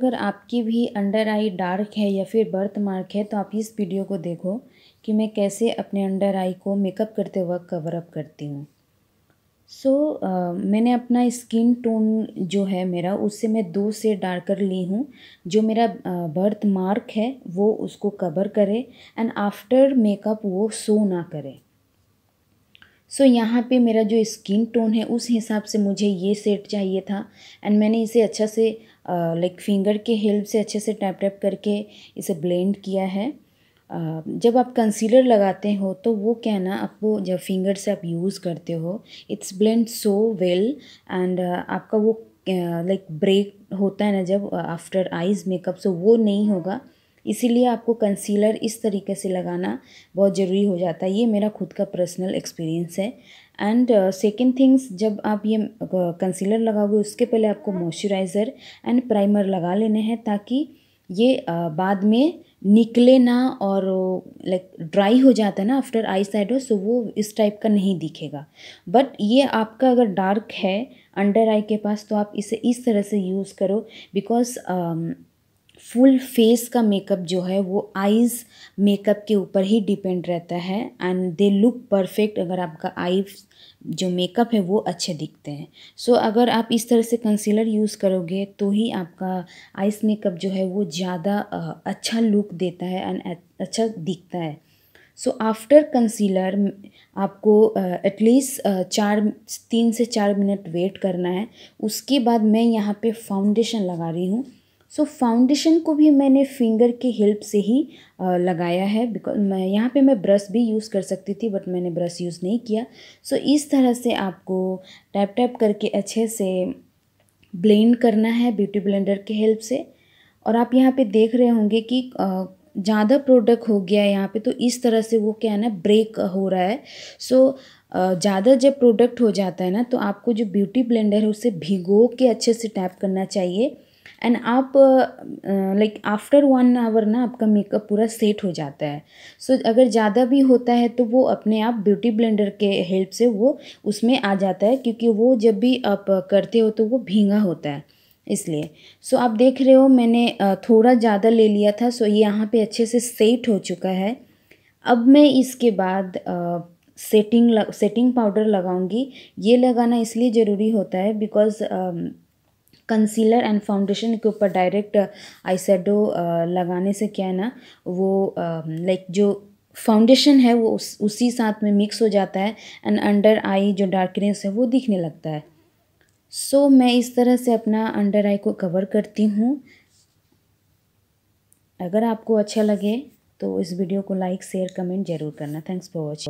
अगर आपकी भी अंडर आई डार्क है या फिर बर्थ मार्क है तो आप इस वीडियो को देखो कि मैं कैसे अपने अंडर आई को मेकअप करते वक्त कवर अप करती हूँ सो so, uh, मैंने अपना स्किन टोन जो है मेरा उससे मैं दो से डार्कर ली हूँ जो मेरा बर्थ मार्क है वो उसको कवर करे एंड आफ्टर मेकअप वो सो ना करे सो so, यहाँ पे मेरा जो स्किन टोन है उस हिसाब से मुझे ये सेट चाहिए था एंड मैंने इसे अच्छा से लाइक फिंगर के हेल्प से अच्छे से टैप टैप करके इसे ब्लेंड किया है जब आप कंसीलर लगाते हो तो वो क्या है ना आपको जब फिंगर से आप यूज़ करते हो it's blend so well and आपका वो लाइक ब्रेक होता है ना जब आफ्टर आइज मेकअप सो वो नहीं होगा इसीलिए आपको कंसीलर इस तरीके से लगाना बहुत ज़रूरी हो जाता है ये मेरा खुद का पर्सनल एक्सपीरियंस है एंड सेकेंड थिंग्स जब आप ये कंसीलर uh, लगाओगे उसके पहले आपको मॉइस्चराइज़र एंड प्राइमर लगा लेने हैं ताकि ये uh, बाद में निकले ना और लाइक uh, ड्राई हो जाता है ना आफ्टर आई साइड हो सो वो इस टाइप का नहीं दिखेगा बट ये आपका अगर डार्क है अंडर आई के पास तो आप इसे इस तरह से यूज़ करो बिकॉज फुल फेस का मेकअप जो है वो आईज़ मेकअप के ऊपर ही डिपेंड रहता है एंड दे लुक परफेक्ट अगर आपका आई जो मेकअप है वो अच्छे दिखते हैं सो so, अगर आप इस तरह से कंसीलर यूज़ करोगे तो ही आपका आइस मेकअप जो है वो ज़्यादा अच्छा लुक देता है एंड अच्छा दिखता है सो आफ्टर कंसीलर आपको एटलीस्ट uh, uh, चार तीन से चार मिनट वेट करना है उसके बाद मैं यहाँ पे फाउंडेशन लगा रही हूँ सो so, फाउंडेशन को भी मैंने फिंगर के हेल्प से ही आ, लगाया है बिकॉज मैं यहाँ पे मैं ब्रश भी यूज़ कर सकती थी बट मैंने ब्रश यूज़ नहीं किया सो so, इस तरह से आपको टैप टैप करके अच्छे से ब्लेंड करना है ब्यूटी ब्लेंडर के हेल्प से और आप यहाँ पे देख रहे होंगे कि ज़्यादा प्रोडक्ट हो गया है यहाँ पर तो इस तरह से वो क्या है ना ब्रेक हो रहा है सो so, ज़्यादा जब प्रोडक्ट हो जाता है ना तो आपको जो ब्यूटी ब्लेंडर है उसे भिगो के अच्छे से टैप करना चाहिए एंड आप लाइक आफ्टर वन आवर ना आपका मेकअप पूरा सेट हो जाता है सो so, अगर ज़्यादा भी होता है तो वो अपने आप ब्यूटी ब्लेंडर के हेल्प से वो उसमें आ जाता है क्योंकि वो जब भी आप करते हो तो वो भींगा होता है इसलिए सो so, आप देख रहे हो मैंने थोड़ा ज़्यादा ले लिया था सो so ये यहाँ पे अच्छे से सेट हो चुका है अब मैं इसके बाद सेटिंग सेटिंग पाउडर लगाऊंगी ये लगाना इसलिए ज़रूरी होता है बिकॉज़ कंसीलर एंड फाउंडेशन के ऊपर डायरेक्ट आई uh, uh, लगाने से क्या है ना वो लाइक um, जो फाउंडेशन है वो उस उसी साथ में मिक्स हो जाता है एंड अंडर आई जो डार्कनेस है वो दिखने लगता है सो so, मैं इस तरह से अपना अंडर आई को कवर करती हूँ अगर आपको अच्छा लगे तो इस वीडियो को लाइक शेयर कमेंट ज़रूर करना थैंक्स फॉर वॉचिंग